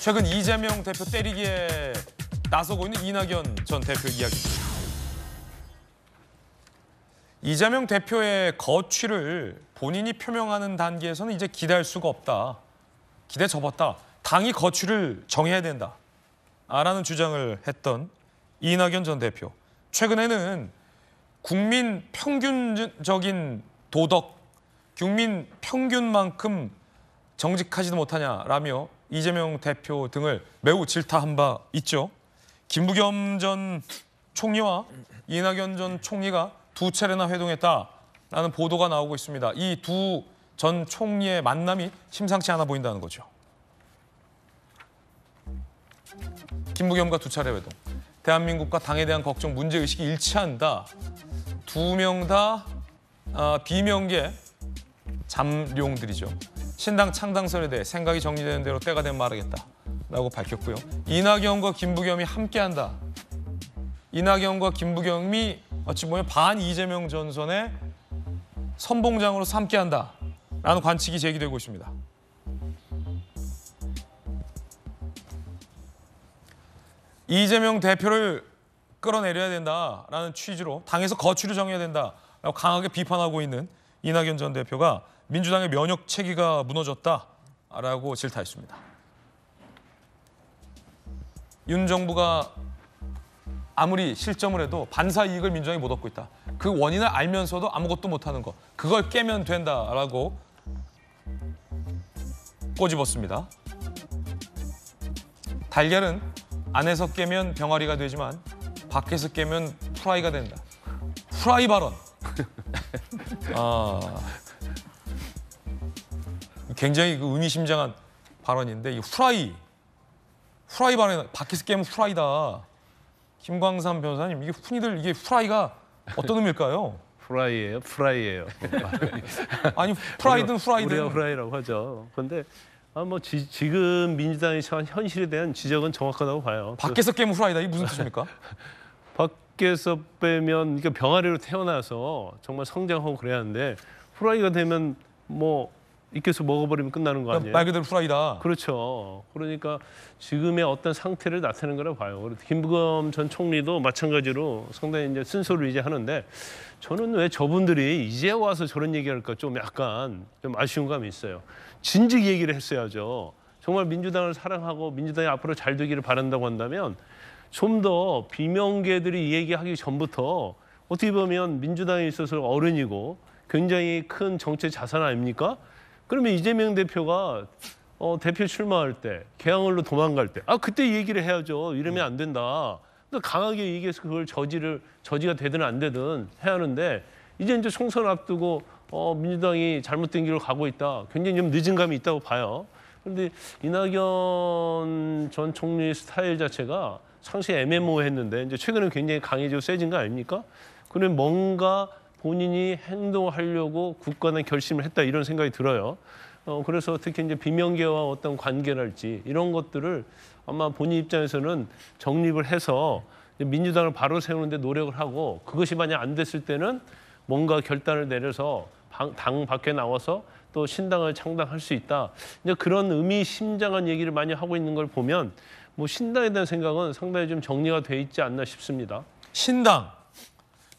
최근 이재명 대표 때리기에 나서고 있는 이낙연 전 대표 이야기입니다. 이재명 대표의 거취를 본인이 표명하는 단계에서는 이제 기대할 수가 없다. 기대 접었다. 당이 거취를 정해야 된다. 라는 주장을 했던 이낙연 전 대표. 최근에는 국민 평균적인 도덕, 국민 평균만큼 정직하지도 못하냐라며 이재명 대표 등을 매우 질타한 바 있죠. 김부겸 전 총리와 이낙연 전 총리가 두 차례나 회동했다라는 보도가 나오고 있습니다. 이 두 전 총리의 만남이 심상치 않아 보인다는 거죠. 김부겸과 두 차례 회동. 대한민국과 당에 대한 걱정, 문제의식이 일치한다. 두 명다 아, 비명계 잠룡들이죠. 신당 창당선에 대해 생각이 정리되는 대로 때가 되면 말하겠다. 라고 밝혔고요. 이낙연과 김부겸이 함께한다. 이낙연과 김부겸이 어찌 보면 반 이재명 전선의 선봉장으로 함께한다. 라는 관측이 제기되고 있습니다. 이재명 대표를 끌어내려야 된다라는 취지로 당에서 거취를 정해야 된다라고 강하게 비판하고 있는 이낙연 전 대표가 민주당의 면역 체계가 무너졌다라고 질타했습니다. 윤 정부가 아무리 실점을 해도 반사 이익을 민주당이 못 얻고 있다. 그 원인을 알면서도 아무것도 못하는 것. 그걸 깨면 된다라고 꼬집었습니다. 달걀은 안에서 깨면 병아리가 되지만 밖에서 깨면 프라이가 된다. 프라이 발언. 아, 굉장히 그 의미심장한 발언인데 이 후라이 후라이 발언 바퀴스 깨면 후라이다. 김광삼 변호사님 이게 훈이들 이게 후라이가 어떤 의미일까요? 후라이예요, 프라이예요. 아니 프라이든 후라이든 우리가 후라이라고 하죠. 그데 아, 뭐 지, 지금 민주당이 처한 현실에 대한 지적은 정확하다고 봐요. 그 밖에서 깨면 후라이다 이 무슨 뜻입니까? 밖에서 빼면 그러니까 병아리로 태어나서 정말 성장하고 그래야 하는데 후라이가 되면 뭐 익혀서 먹어버리면 끝나는 거 아니에요? 말 그대로 후라이다. 그렇죠. 그러니까 지금의 어떤 상태를 나타내는 거라 봐요. 김부겸 전 총리도 마찬가지로 상당히 이제 순서를 이제 하는데 저는 왜 저분들이 이제 와서 저런 얘기할까 좀 약간 좀 아쉬운 감이 있어요. 진즉 얘기를 했어야죠. 정말 민주당을 사랑하고 민주당이 앞으로 잘 되기를 바란다고 한다면 좀 더 비명계들이 얘기하기 전부터 어떻게 보면 민주당에 있어서 어른이고 굉장히 큰 정책 자산 아닙니까? 그러면 이재명 대표가 어, 대표 출마할 때, 개항을로 도망갈 때, 아 그때 얘기를 해야죠. 이러면 안 된다. 그러니까 강하게 얘기해서 그걸 저지를 저지가 되든 안 되든 해야 하는데 이제 이제 총선 앞두고 어, 민주당이 잘못된 길로 가고 있다. 굉장히 좀 늦은 감이 있다고 봐요. 그런데 이낙연 전 총리 스타일 자체가 상시 애매모호했는데 이제 최근에 굉장히 강해지고 세진 거 아닙니까? 그러면 뭔가 본인이 행동하려고 굳건한 결심을 했다 이런 생각이 들어요. 어, 그래서 특히 이제 비명계와 어떤 관계랄지 이런 것들을 아마 본인 입장에서는 정립을 해서 민주당을 바로 세우는데 노력을 하고 그것이 만약 안 됐을 때는 뭔가 결단을 내려서 방, 당 밖에 나와서 또 신당을 창당할 수 있다. 이제 그런 의미심장한 얘기를 많이 하고 있는 걸 보면 뭐 신당에 대한 생각은 상당히 좀 정리가 돼 있지 않나 싶습니다. 신당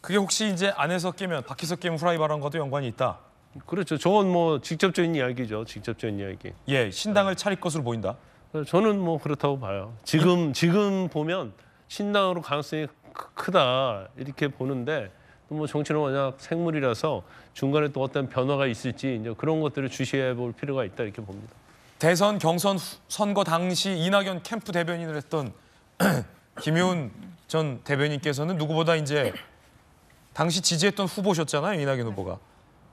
그게 혹시 이제 안에서 깨면 밖에서 깨면 후라이바람과도 연관이 있다. 그렇죠. 저건 뭐 직접적인 이야기죠. 직접적인 이야기. 예, 신당을 차릴 것으로 보인다. 저는 뭐 그렇다고 봐요. 지금 지금 보면 신당으로 가능성이 크- 다 이렇게 보는데 또뭐 정치는 워낙 생물이라서 중간에 또 어떤 변화가 있을지 이제 그런 것들을 주시해 볼 필요가 있다 이렇게 봅니다. 대선 경선 선거 당시 이낙연 캠프 대변인을 했던 김효전 대변인께서는 누구보다 이제 당시 지지했던 후보셨잖아요, 이낙연 후보가.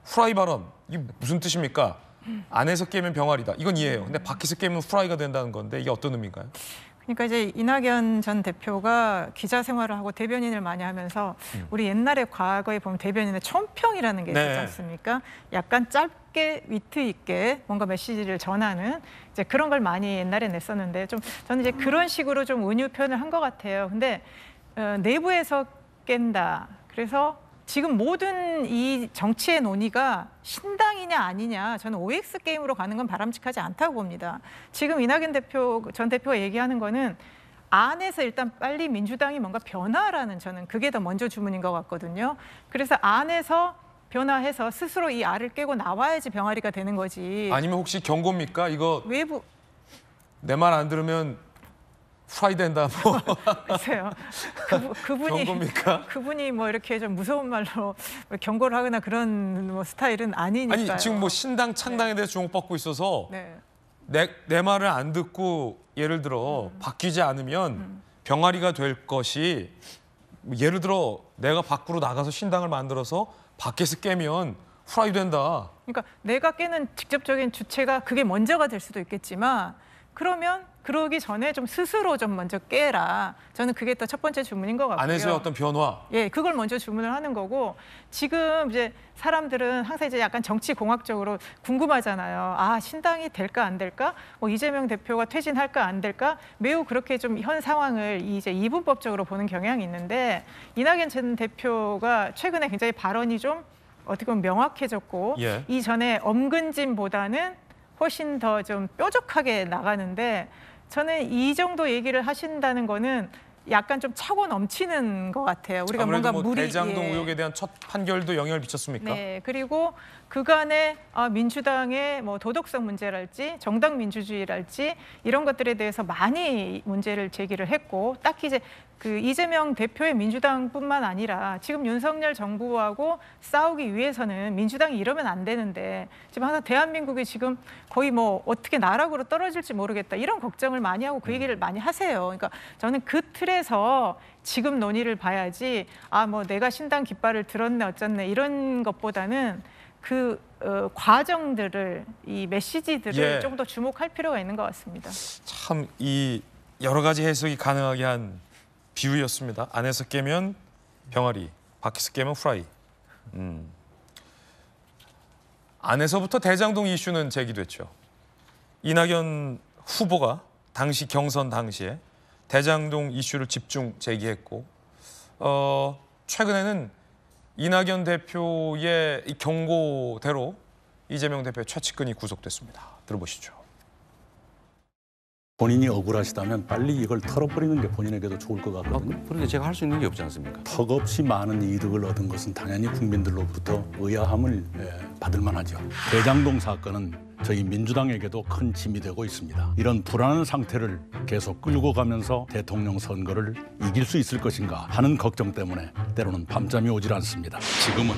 후라이 발언, 이게 무슨 뜻입니까? 안에서 깨면 병아리다. 이건 이해해요. 근데 밖에서 깨면 후라이가 된다는 건데 이게 어떤 의미인가요? 그러니까 이제 이낙연 전 대표가 기자 생활을 하고 대변인을 많이 하면서 음. 우리 옛날에 과거에 보면 대변인의 총평이라는 게 네. 있었지 않습니까? 약간 짧게 위트 있게 뭔가 메시지를 전하는 이제 그런 걸 많이 옛날에 냈었는데 좀 저는 이제 그런 식으로 좀 은유 표현을 한 것 같아요. 근데 어, 내부에서 깬다. 그래서 지금 모든 이 정치의 논의가 신당이냐 아니냐 저는 OX 게임으로 가는 건 바람직하지 않다고 봅니다. 지금 이낙연 대표 전 대표가 얘기하는 거는 안에서 일단 빨리 민주당이 뭔가 변화라는 저는 그게 더 먼저 주문인 것 같거든요. 그래서 안에서 변화해서 스스로 이 알을 깨고 나와야지 병아리가 되는 거지. 아니면 혹시 경고입니까? 이거 외부 내 말 안 들으면 후라이드다 뭐. 글쎄요. 그분, 이 경고입니까? 그분이 뭐 이렇게 좀 무서운 말로 뭐 경고를 하거나 그런 뭐 스타일은 아니니까 아니 지금 뭐 신당 창당에 대해 주목받고 있어서 네. 내, 내 말을 안 듣고 예를 들어 음. 바뀌지 않으면 음. 병아리가 될 것이 뭐 예를 들어 내가 밖으로 나가서 신당을 만들어서 밖에서 깨면 후라이 된다. 그러니까 내가 깨는 직접적인 주체가 그게 먼저가 될 수도 있겠지만 그러면 그러기 전에 좀 스스로 좀 먼저 깨라. 저는 그게 또 첫 번째 주문인 것 같고요. 안에서의 어떤 변화. 예, 그걸 먼저 주문을 하는 거고 지금 이제 사람들은 항상 이제 약간 정치 공학적으로 궁금하잖아요. 아 신당이 될까 안 될까? 뭐 이재명 대표가 퇴진할까 안 될까? 매우 그렇게 좀 현 상황을 이제 이분법적으로 보는 경향이 있는데 이낙연 전 대표가 최근에 굉장히 발언이 좀 어떻게 보면 명확해졌고 예. 이전에 엄근진보다는 훨씬 더 좀 뾰족하게 나가는데 저는 이 정도 얘기를 하신다는 거는 약간 좀 차고 넘치는 것 같아요. 우리가 뭔가 뭐 무리 대장동 예. 의혹에 대한 첫 판결도 영향을 미쳤습니까? 네, 그리고 그간의 아, 민주당의 뭐 도덕성 문제랄지 정당 민주주의랄지 이런 것들에 대해서 많이 문제를 제기를 했고 딱히 이제 그 이재명 대표의 민주당뿐만 아니라 지금 윤석열 정부하고 싸우기 위해서는 민주당이 이러면 안 되는데 지금 항상 대한민국이 지금 거의 뭐 어떻게 나락으로 떨어질지 모르겠다 이런 걱정을 많이 하고 그 얘기를 음. 많이 하세요. 그러니까 저는 그 틀에서 지금 논의를 봐야지 아 뭐 내가 신당 깃발을 들었네 어쨌네 이런 것보다는 그 어, 과정들을 이 메시지들을 예. 좀더 주목할 필요가 있는 것 같습니다. 참 이 여러 가지 해석이 가능하게 한 비유였습니다. 안에서 깨면 병아리, 밖에서 깨면 후라이. 음. 안에서부터 대장동 이슈는 제기됐죠. 이낙연 후보가 당시 경선 당시에 대장동 이슈를 집중 제기했고 어, 최근에는 이낙연 대표의 경고대로 이재명 대표의 최측근이 구속됐습니다. 들어보시죠. 본인이 억울하시다면 빨리 이걸 털어버리는 게 본인에게도 좋을 것 같거든요. 아, 어, 그런데 그러니까 제가 할 수 있는 게 없지 않습니까? 턱없이 많은 이득을 얻은 것은 당연히 국민들로부터 의아함을 예, 받을 만하죠. 대장동 사건은 저희 민주당에게도 큰 짐이 되고 있습니다. 이런 불안한 상태를 계속 끌고 가면서 대통령 선거를 이길 수 있을 것인가 하는 걱정 때문에 때로는 밤잠이 오질 않습니다. 지금은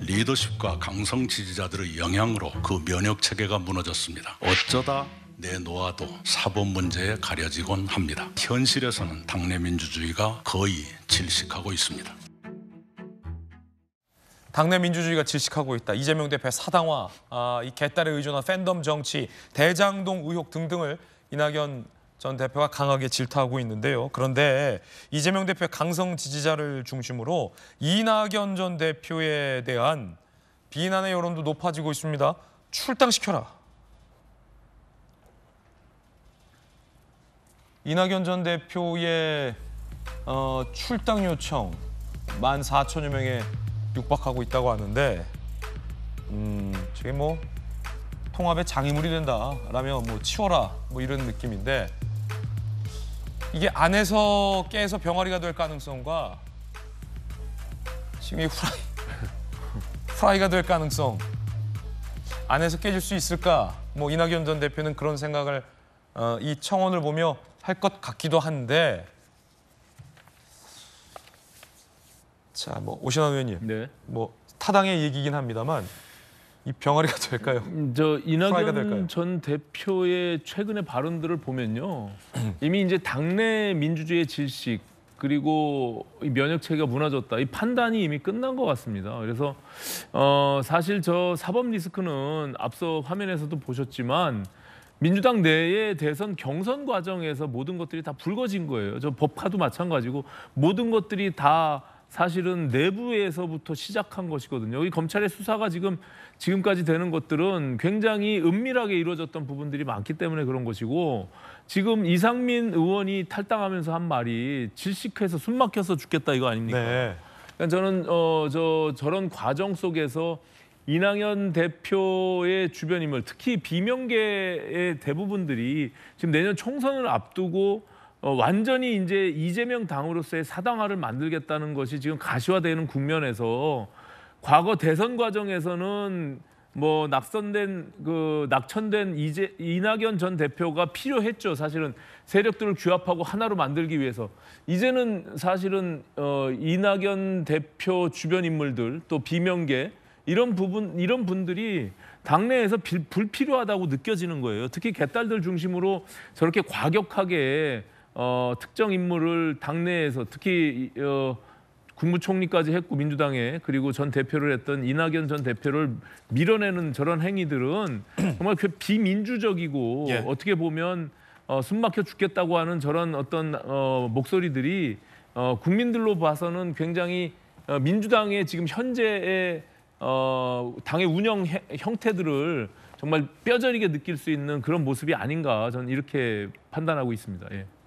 리더십과 강성 지지자들의 영향으로 그 면역 체계가 무너졌습니다. 어쩌다 내놓아도 사법 문제에 가려지곤 합니다. 현실에서는 당내 민주주의가 거의 질식하고 있습니다. 당내 민주주의가 질식하고 있다. 이재명 대표의 사당화, 아, 이 개딸에 의존한 팬덤 정치, 대장동 의혹 등등을 이낙연 전 대표가 강하게 질타하고 있는데요. 그런데 이재명 대표의 강성 지지자를 중심으로 이낙연 전 대표에 대한 비난의 여론도 높아지고 있습니다. 출당시켜라. 이낙연 전 대표의 어, 출당 요청 1만 4천여 명의 육박하고 있다고 하는데 음, 저게 뭐 통합의 장애물이 된다라며 뭐 치워라 뭐 이런 느낌인데 이게 안에서 깨서 병아리가 될 가능성과 지금 이 후라이 후라이가 될 가능성 안에서 깨질 수 있을까? 뭐 이낙연 전 대표는 그런 생각을 어, 이 청원을 보며 할 것 같기도 한데 자, 뭐 오신환 네. 의원님, 네. 뭐 타당의 얘기긴 합니다만 이 병아리가 될까요? 음, 저 이낙연 될까요? 전 대표의 최근의 발언들을 보면요, 이미 이제 당내 민주주의 의 질식 그리고 이 면역 체계가 무너졌다. 이 판단이 이미 끝난 것 같습니다. 그래서 어, 사실 저 사법 리스크는 앞서 화면에서도 보셨지만 민주당 내에 대선 경선 과정에서 모든 것들이 다 불거진 거예요. 저 법화도 마찬가지고 모든 것들이 다 사실은 내부에서부터 시작한 것이거든요. 이 검찰의 수사가 지금 지금까지 되는 것들은 굉장히 은밀하게 이루어졌던 부분들이 많기 때문에 그런 것이고 지금 이상민 의원이 탈당하면서 한 말이 질식해서 숨 막혀서 죽겠다 이거 아닙니까? 네. 그러니까 저는 어저 저런 과정 속에서 이낙연 대표의 주변인물 특히 비명계의 대부분들이 지금 내년 총선을 앞두고 어, 완전히 이제 이재명 당으로서의 사당화를 만들겠다는 것이 지금 가시화되는 국면에서 과거 대선 과정에서는 뭐 낙선된 그 낙천된 이재 이낙연 전 대표가 필요했죠. 사실은 세력들을 규합하고 하나로 만들기 위해서 이제는 사실은 어 이낙연 대표 주변 인물들 또 비명계 이런 부분 이런 분들이 당내에서 불필요하다고 느껴지는 거예요. 특히 개딸들 중심으로 저렇게 과격하게 어, 특정 인물을 당내에서 특히 어, 국무총리까지 했고 민주당에 그리고 전 대표를 했던 이낙연 전 대표를 밀어내는 저런 행위들은 정말 그 비민주적이고 예. 어떻게 보면 어, 숨막혀 죽겠다고 하는 저런 어떤 어, 목소리들이 어, 국민들로 봐서는 굉장히 어, 민주당의 지금 현재의 어, 당의 운영 해, 형태들을 정말 뼈저리게 느낄 수 있는 그런 모습이 아닌가 저는 이렇게 판단하고 있습니다. 예.